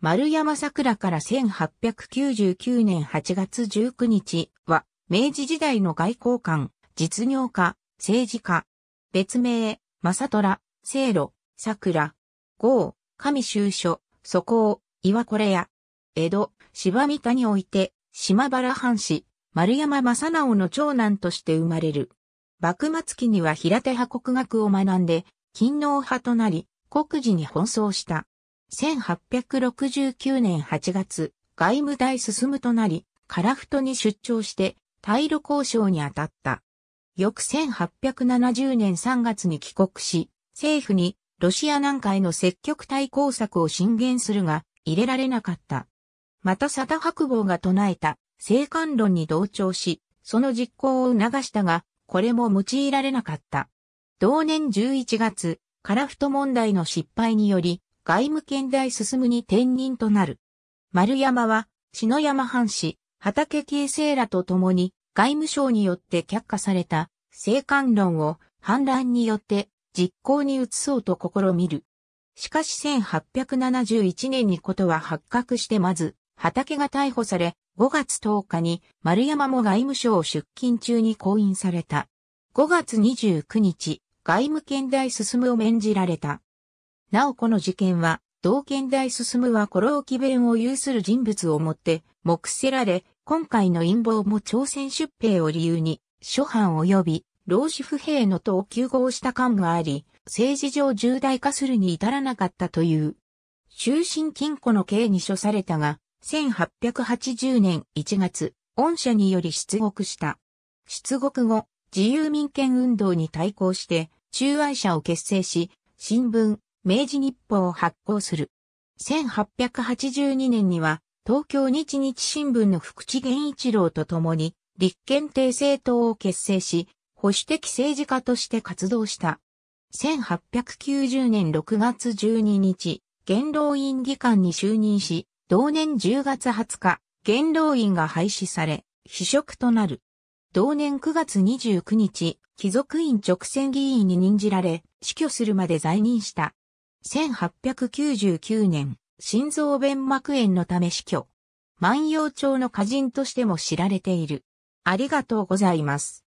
丸山桜から1899年8月19日は、明治時代の外交官、実業家、政治家。別名、正虎、聖路、桜。郷、上州所、蘇行、岩これや。江戸、柴三田において、島原藩士、丸山正直の長男として生まれる。幕末期には平手派国学を学んで、勤王派となり、国事に奔走した。1869年8月、外務大進むとなり、カラフトに出張して、対露交渉に当たった。翌1870年3月に帰国し、政府にロシア南海の積極対抗策を進言するが、入れられなかった。また佐田白坊が唱えた、生還論に同調し、その実行を促したが、これも用いられなかった。同年11月、カラフト問題の失敗により、外務県大進に転任となる。丸山は、篠山藩士、畑慶生らと共に、外務省によって却下された、政官論を反乱によって実行に移そうと試みる。しかし1871年にことは発覚してまず、畑が逮捕され、5月10日に丸山も外務省を出勤中に降員された。5月29日、外務県大進を免じられた。なおこの事件は、同県大進むはコ置ー弁を有する人物をもって、目せられ、今回の陰謀も朝鮮出兵を理由に、諸藩及び、老子不兵の党を休合した感があり、政治上重大化するに至らなかったという。終身禁錮の刑に処されたが、1880年1月、御社により出国した。出国後、自由民権運動に対抗して、中愛者を結成し、新聞、明治日報を発行する。1882年には、東京日日新聞の福地源一郎と共に、立憲帝政党を結成し、保守的政治家として活動した。1890年6月12日、元老院議官に就任し、同年10月20日、元老院が廃止され、非職となる。同年9月29日、貴族院直選議員に任じられ、死去するまで在任した。1899年、心臓弁膜炎のため死去。万葉町の歌人としても知られている。ありがとうございます。